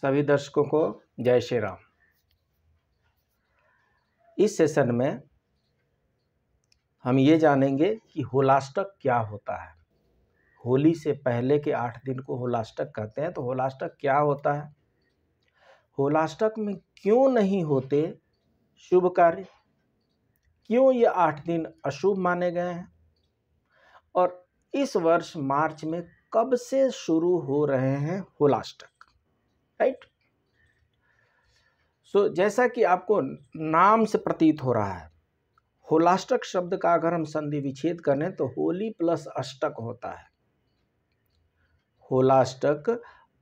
सभी दर्शकों को जय श्री राम इस सेशन में हम ये जानेंगे कि होलास्टक क्या होता है होली से पहले के आठ दिन को होलास्टक कहते हैं तो होलास्टक क्या होता है होलास्टक में क्यों नहीं होते शुभ कार्य क्यों ये आठ दिन अशुभ माने गए हैं और इस वर्ष मार्च में कब से शुरू हो रहे हैं होलास्टक सो जैसा कि आपको नाम से प्रतीत हो रहा है होलाष्टक शब्द का अगर हम संधि विच्छेद करें तो होली प्लस अष्टक होता है होलाष्टक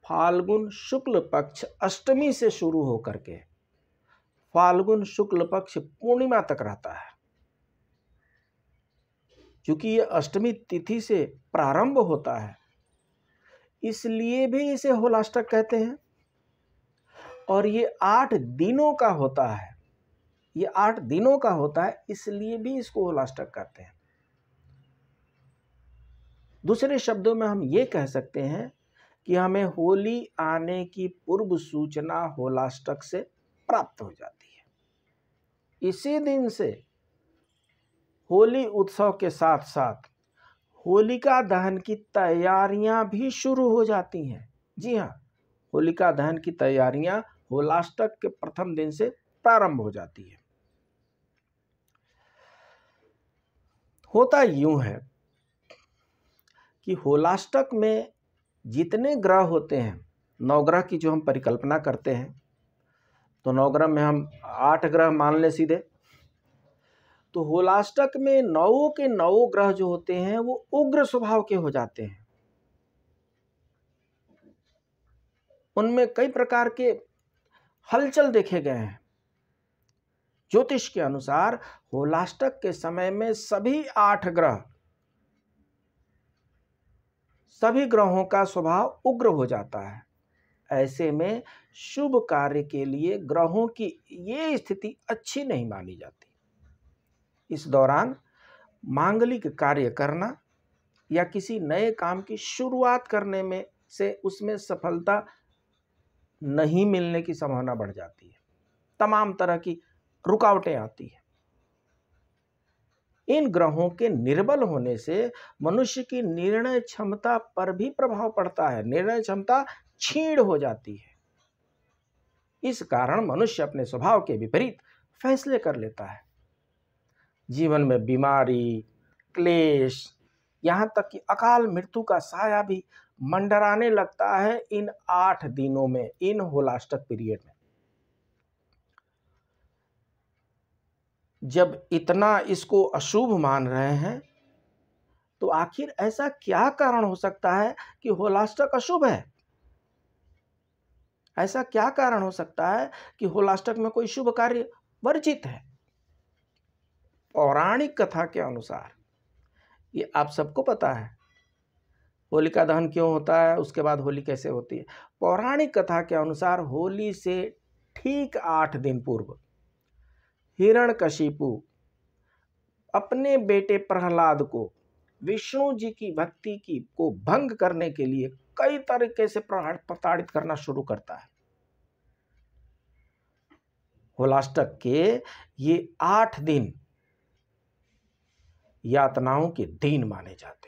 फाल्गुन शुक्ल पक्ष अष्टमी से शुरू होकर के फाल्गुन शुक्ल पक्ष पूर्णिमा तक रहता है क्योंकि यह अष्टमी तिथि से प्रारंभ होता है इसलिए भी इसे होलाष्टक कहते हैं और ये आठ दिनों का होता है ये आठ दिनों का होता है इसलिए भी इसको होलास्टक कहते हैं दूसरे शब्दों में हम ये कह सकते हैं कि हमें होली आने की पूर्व सूचना होलास्टक से प्राप्त हो जाती है इसी दिन से होली उत्सव के साथ साथ होलिका दहन की तैयारियां भी शुरू हो जाती हैं जी हाँ होलिका दहन की तैयारियां होलाष्टक के प्रथम दिन से प्रारंभ हो जाती है होता यूं है कि होलाष्टक में जितने ग्रह होते हैं नवग्रह की जो हम परिकल्पना करते हैं तो नवग्रह में हम आठ ग्रह मान लें सीधे तो होलाष्टक में नौ के नौ ग्रह जो होते हैं वो उग्र स्वभाव के हो जाते हैं उनमें कई प्रकार के हलचल देखे गए हैं ज्योतिष के अनुसार होलाष्टक के समय में सभी आठ ग्रह सभी ग्रहों का स्वभाव उग्र हो जाता है ऐसे में शुभ कार्य के लिए ग्रहों की ये स्थिति अच्छी नहीं मानी जाती इस दौरान मांगलिक कार्य करना या किसी नए काम की शुरुआत करने में से उसमें सफलता नहीं मिलने की संभावना बढ़ जाती है तमाम तरह की रुकावटें आती हैं इन ग्रहों के निर्बल होने से मनुष्य की निर्णय क्षमता पर भी प्रभाव पड़ता है निर्णय क्षमता छीण हो जाती है इस कारण मनुष्य अपने स्वभाव के विपरीत फैसले कर लेता है जीवन में बीमारी क्लेश यहाँ तक कि अकाल मृत्यु का साया भी मंडराने लगता है इन आठ दिनों में इन होलास्टक पीरियड में जब इतना इसको अशुभ मान रहे हैं तो आखिर ऐसा क्या कारण हो सकता है कि होलास्टक अशुभ है ऐसा क्या कारण हो सकता है कि होलास्टक में कोई शुभ कार्य वर्जित है पौराणिक कथा के अनुसार ये आप सबको पता है होलिका दहन क्यों होता है उसके बाद होली कैसे होती है पौराणिक कथा के अनुसार होली से ठीक आठ दिन पूर्व कशिपु अपने बेटे प्रहलाद को विष्णु जी की भक्ति की को भंग करने के लिए कई तरीके से प्रताड़ित करना शुरू करता है होलाष्टक के ये आठ दिन यातनाओं के दिन माने जाते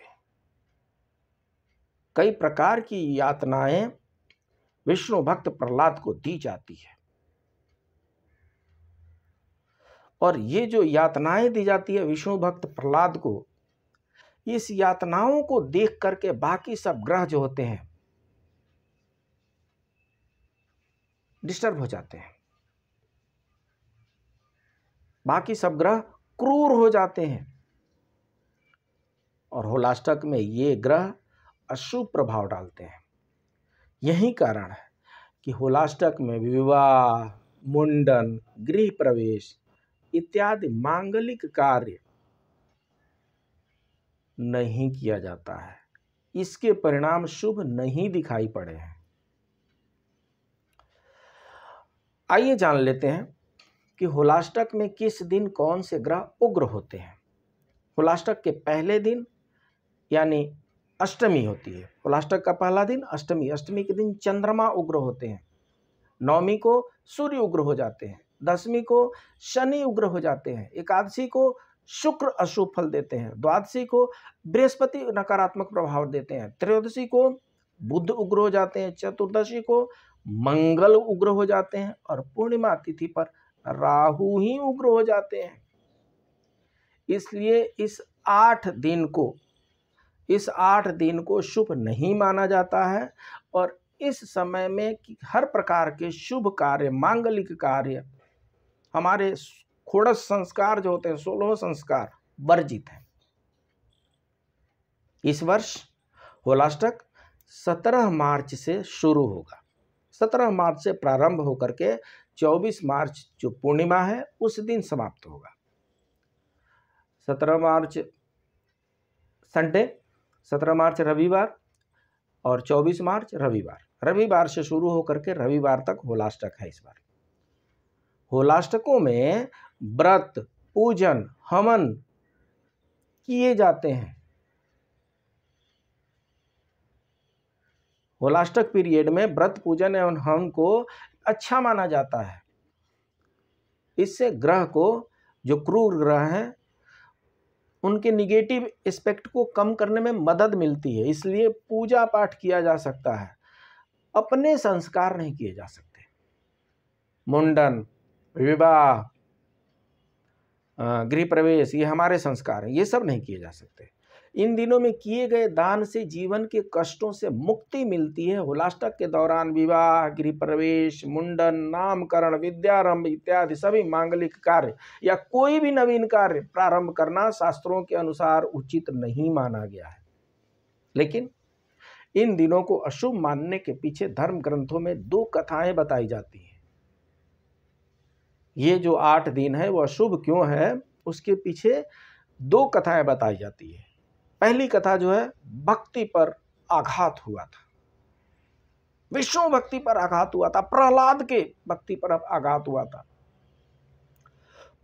कई प्रकार की यातनाएं विष्णु भक्त प्रहलाद को दी जाती है और ये जो यातनाएं दी जाती है विष्णु भक्त प्रहलाद को इस यातनाओं को देख करके बाकी सब ग्रह जो होते हैं डिस्टर्ब हो जाते हैं बाकी सब ग्रह क्रूर हो जाते हैं और होलाष्टक में ये ग्रह अशुभ प्रभाव डालते हैं यही कारण है कि होलाष्टक में विवाह मुंडन गृह प्रवेश इत्यादि मांगलिक कार्य नहीं किया जाता है इसके परिणाम शुभ नहीं दिखाई पड़े हैं आइए जान लेते हैं कि होलाष्टक में किस दिन कौन से ग्रह उग्र होते हैं होलाष्टक के पहले दिन यानी अष्टमी होती है प्लास्टक का पहला दिन अष्टमी अष्टमी के दिन चंद्रमा उग्र होते हैं नौमी को सूर्य उग्र हो जाते हैं दसवीं को शनि उग्र हो जाते हैं एकादशी को शुक्र अशुभ फल देते हैं द्वादशी को बृहस्पति नकारात्मक प्रभाव देते हैं त्रयोदशी को बुद्ध उग्र हो जाते हैं चतुर्दशी को मंगल उग्र हो जाते हैं और पूर्णिमा तिथि पर राहु ही उग्र हो जाते हैं इसलिए इस आठ दिन को इस आठ दिन को शुभ नहीं माना जाता है और इस समय में हर प्रकार के शुभ कार्य मांगलिक कार्य हमारे खोड़स संस्कार जो होते हैं सोलह संस्कार वर्जित हैं इस वर्ष होलाष्टक सत्रह मार्च से शुरू होगा सत्रह मार्च से प्रारंभ होकर के चौबीस मार्च जो पूर्णिमा है उस दिन समाप्त होगा सत्रह मार्च संडे सत्रह मार्च रविवार और चौबीस मार्च रविवार रविवार से शुरू होकर के रविवार तक होलाष्टक है इस बार होलाष्टकों में व्रत पूजन हवन किए जाते हैं होलाष्टक पीरियड में व्रत पूजन एवं हवन को अच्छा माना जाता है इससे ग्रह को जो क्रूर ग्रह हैं उनके निगेटिव एस्पेक्ट को कम करने में मदद मिलती है इसलिए पूजा पाठ किया जा सकता है अपने संस्कार नहीं किए जा सकते मुंडन विवाह गृह प्रवेश ये हमारे संस्कार हैं ये सब नहीं किए जा सकते इन दिनों में किए गए दान से जीवन के कष्टों से मुक्ति मिलती है होलाष्टक के दौरान विवाह गृह प्रवेश मुंडन नामकरण विद्यारंभ इत्यादि सभी मांगलिक कार्य या कोई भी नवीन कार्य प्रारंभ करना शास्त्रों के अनुसार उचित नहीं माना गया है लेकिन इन दिनों को अशुभ मानने के पीछे धर्म ग्रंथों में दो कथाएं बताई जाती हैं ये जो आठ दिन है वो अशुभ क्यों है उसके पीछे दो कथाएं बताई जाती है पहली कथा जो है भक्ति पर आघात हुआ था विष्णु भक्ति पर आघात हुआ था प्रहलाद के भक्ति पर आघात हुआ था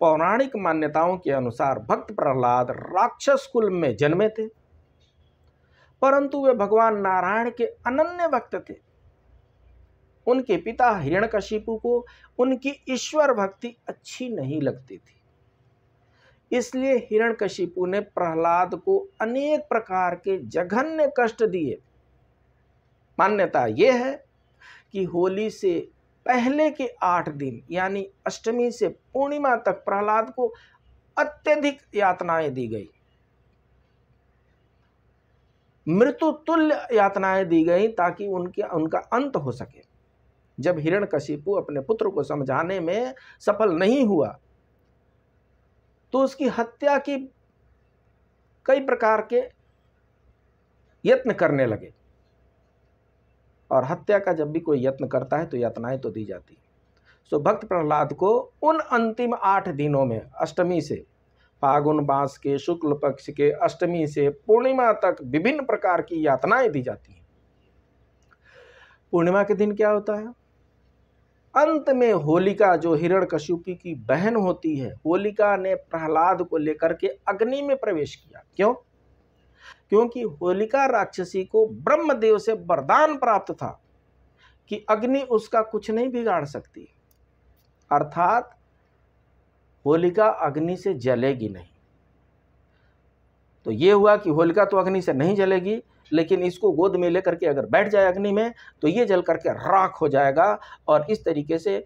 पौराणिक मान्यताओं के अनुसार भक्त प्रहलाद राक्षस कुल में जन्मे थे परंतु वे भगवान नारायण के अनन्य भक्त थे उनके पिता हिरण्यकशिपु को उनकी ईश्वर भक्ति अच्छी नहीं लगती थी इसलिए कशिपु ने प्रहलाद को अनेक प्रकार के जघन्य कष्ट दिए मान्यता यह है कि होली से पहले के आठ दिन यानी अष्टमी से पूर्णिमा तक प्रहलाद को अत्यधिक यातनाएं दी गई मृत्यु तुल्य यातनाएं दी गई ताकि उनके उनका अंत हो सके जब कशिपु अपने पुत्र को समझाने में सफल नहीं हुआ तो उसकी हत्या की कई प्रकार के यत्न करने लगे और हत्या का जब भी कोई यत्न करता है तो यातनाएं तो दी जाती सो भक्त प्रहलाद को उन अंतिम आठ दिनों में अष्टमी से फागुन मास के शुक्ल पक्ष के अष्टमी से पूर्णिमा तक विभिन्न प्रकार की यातनाएं दी जाती हैं पूर्णिमा के दिन क्या होता है अंत में होलिका जो हिरण्यकश्यपी की बहन होती है होलिका ने प्रहलाद को लेकर के अग्नि में प्रवेश किया क्यों क्योंकि होलिका राक्षसी को ब्रह्मदेव से वरदान प्राप्त था कि अग्नि उसका कुछ नहीं बिगाड़ सकती अर्थात होलिका अग्नि से जलेगी नहीं तो ये हुआ कि होलिका तो अग्नि से नहीं जलेगी लेकिन इसको गोद में लेकर के अगर बैठ जाए अग्नि में तो ये जल करके राख हो जाएगा और इस तरीके से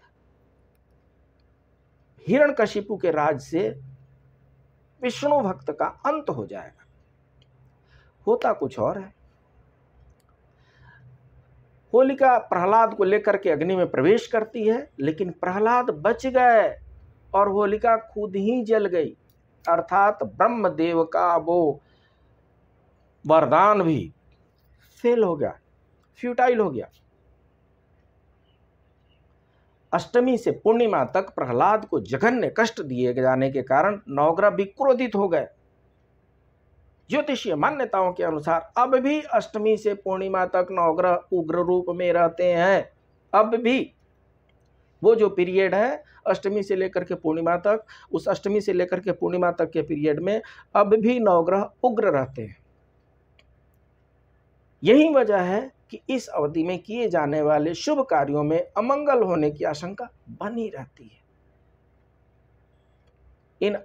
कशिपु के राज से विष्णु भक्त का अंत हो जाएगा होता कुछ और है होलिका प्रहलाद को लेकर के अग्नि में प्रवेश करती है लेकिन प्रहलाद बच गए और होलिका खुद ही जल गई अर्थात ब्रह्मदेव का वो वरदान भी फेल हो गया फ्यूटाइल हो गया अष्टमी से पूर्णिमा तक प्रहलाद को जघन्य कष्ट दिए जाने के कारण नवग्रह भी क्रोधित हो गए ज्योतिषीय मान्यताओं के अनुसार अब भी अष्टमी से पूर्णिमा तक नवग्रह उग्र रूप में रहते हैं अब भी वो जो पीरियड है अष्टमी से लेकर के पूर्णिमा तक उस अष्टमी से लेकर के पूर्णिमा तक के पीरियड में अब भी नवग्रह उग्र रहते हैं यही वजह है कि इस अवधि में किए जाने वाले शुभ कार्यों में अमंगल होने की आशंका बनी रहती है इन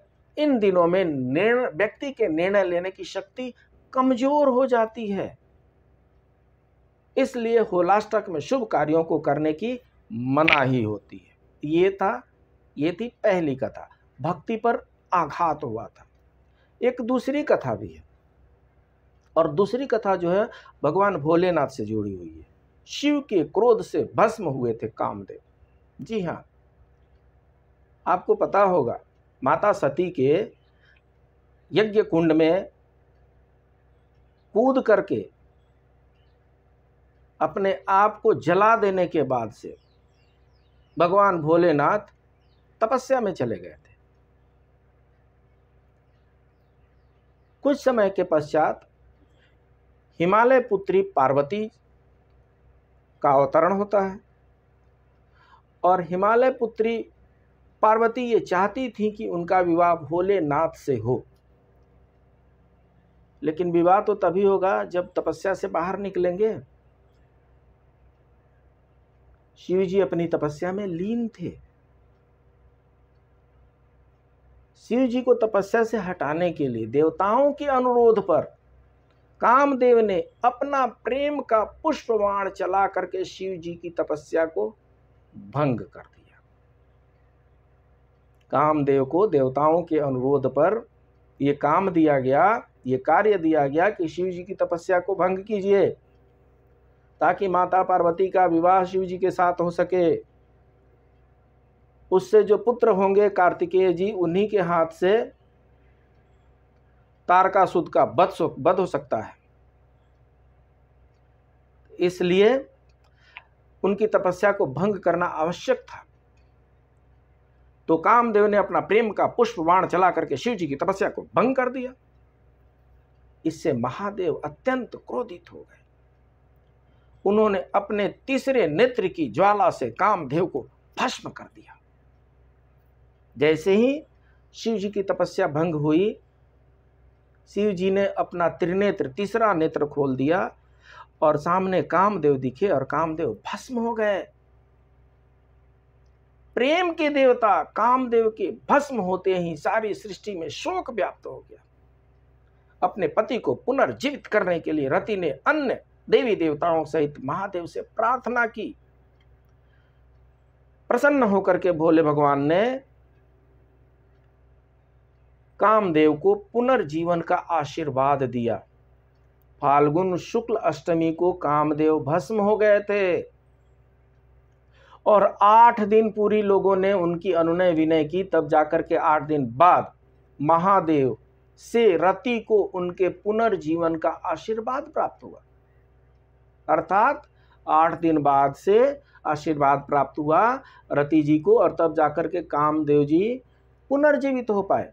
इन दिनों में निर्णय व्यक्ति के निर्णय लेने की शक्ति कमजोर हो जाती है इसलिए होलाष्टक में शुभ कार्यों को करने की मनाही होती है ये था ये थी पहली कथा भक्ति पर आघात हुआ था एक दूसरी कथा भी है और दूसरी कथा जो है भगवान भोलेनाथ से जुड़ी हुई है शिव के क्रोध से भस्म हुए थे कामदेव जी हाँ आपको पता होगा माता सती के यज्ञ कुंड में कूद करके अपने आप को जला देने के बाद से भगवान भोलेनाथ तपस्या में चले गए थे कुछ समय के पश्चात हिमालय पुत्री पार्वती का अवतरण होता है और हिमालय पुत्री पार्वती ये चाहती थी कि उनका विवाह भोलेनाथ से हो लेकिन विवाह तो तभी होगा जब तपस्या से बाहर निकलेंगे शिव जी अपनी तपस्या में लीन थे शिव जी को तपस्या से हटाने के लिए देवताओं के अनुरोध पर कामदेव ने अपना प्रेम का पुष्पवाण चला करके शिव जी की तपस्या को भंग कर दिया कामदेव को देवताओं के अनुरोध पर यह काम दिया गया ये कार्य दिया गया कि शिव जी की तपस्या को भंग कीजिए ताकि माता पार्वती का विवाह शिव जी के साथ हो सके उससे जो पुत्र होंगे कार्तिकेय जी उन्हीं के हाथ से तारका सुद का बद बद हो सकता है इसलिए उनकी तपस्या को भंग करना आवश्यक था तो कामदेव ने अपना प्रेम का पुष्प बाण चला करके शिव जी की तपस्या को भंग कर दिया इससे महादेव अत्यंत क्रोधित हो गए उन्होंने अपने तीसरे नेत्र की ज्वाला से कामदेव को भस्म कर दिया जैसे ही शिव जी की तपस्या भंग हुई शिव जी ने अपना त्रिनेत्र तीसरा नेत्र खोल दिया और सामने कामदेव दिखे और कामदेव भस्म हो गए प्रेम के देवता कामदेव के भस्म होते ही सारी सृष्टि में शोक व्याप्त हो गया अपने पति को पुनर्जीवित करने के लिए रति ने अन्य देवी देवताओं सहित महादेव से प्रार्थना की प्रसन्न होकर के भोले भगवान ने कामदेव को पुनर्जीवन का आशीर्वाद दिया फाल्गुन शुक्ल अष्टमी को कामदेव भस्म हो गए थे और आठ दिन पूरी लोगों ने उनकी अनुनय विनय की तब जाकर के आठ दिन बाद महादेव से रति को उनके पुनर्जीवन का आशीर्वाद प्राप्त हुआ अर्थात आठ दिन बाद से आशीर्वाद प्राप्त हुआ रति जी को और तब जाकर के कामदेव जी पुनर्जीवित हो पाए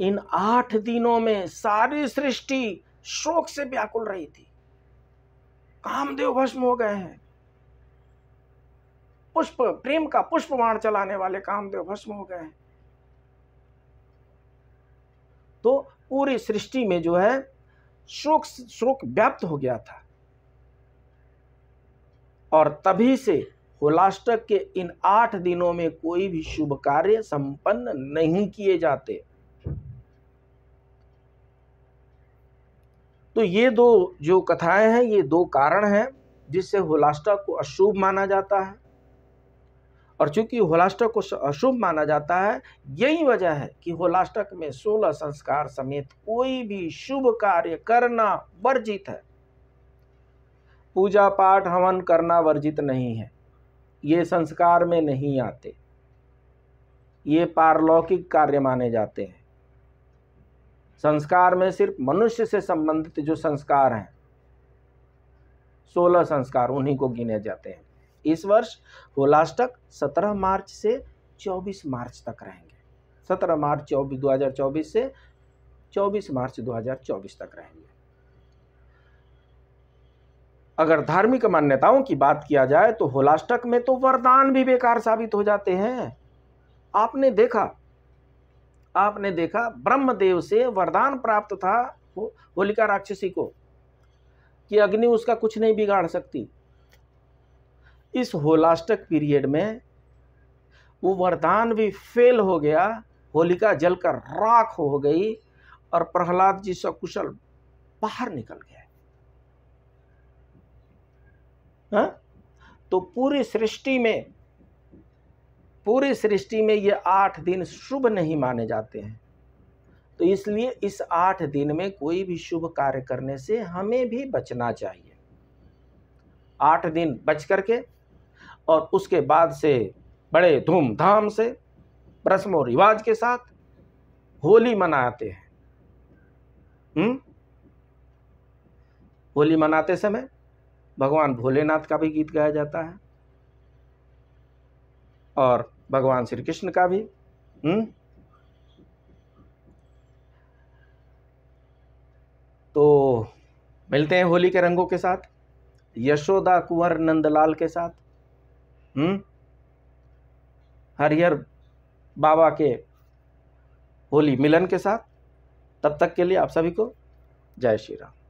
इन आठ दिनों में सारी सृष्टि शोक से व्याकुल रही थी कामदेव भस्म हो गए हैं पुष्प प्रेम का पुष्प वाण चलाने वाले कामदेव भस्म हो गए हैं तो पूरी सृष्टि में जो है शोक शोक व्याप्त हो गया था और तभी से होलाष्टक के इन आठ दिनों में कोई भी शुभ कार्य संपन्न नहीं किए जाते तो ये दो जो कथाएं हैं ये दो कारण हैं जिससे होलास्टा को अशुभ माना जाता है और चूंकि होलास्टक को अशुभ माना जाता है यही वजह है कि होलास्टक में सोलह संस्कार समेत कोई भी शुभ कार्य करना वर्जित है पूजा पाठ हवन करना वर्जित नहीं है ये संस्कार में नहीं आते ये पारलौकिक कार्य माने जाते हैं संस्कार में सिर्फ मनुष्य से संबंधित जो संस्कार हैं सोलह संस्कार उन्हीं को गिने जाते हैं इस वर्ष होलाष्टक सत्रह मार्च से चौबीस मार्च तक रहेंगे सत्रह मार्च चौबीस दो हज़ार चौबीस से चौबीस मार्च दो हज़ार चौबीस तक रहेंगे अगर धार्मिक मान्यताओं की बात किया जाए तो होलाष्टक में तो वरदान भी बेकार साबित हो जाते हैं आपने देखा आपने देखा ब्रह्मदेव से वरदान प्राप्त था होलिका राक्षसी को कि अग्नि उसका कुछ नहीं बिगाड़ सकती इस होलास्टक पीरियड में वो वरदान भी फेल हो गया होलिका जलकर राख हो गई और प्रहलाद जी सकुशल बाहर निकल गए हाँ? तो पूरी सृष्टि में पूरी सृष्टि में ये आठ दिन शुभ नहीं माने जाते हैं तो इसलिए इस आठ दिन में कोई भी शुभ कार्य करने से हमें भी बचना चाहिए आठ दिन बच करके और उसके बाद से बड़े धूमधाम से रस्म और रिवाज के साथ होली मनाते हैं हुँ? हम्म? होली मनाते समय भगवान भोलेनाथ का भी गीत गाया जाता है और भगवान श्री कृष्ण का भी हुँ? हम्म? तो मिलते हैं होली के रंगों के साथ यशोदा कुंवर नंदलाल के साथ हम्म हरिहर बाबा के होली मिलन के साथ तब तक के लिए आप सभी को जय श्री राम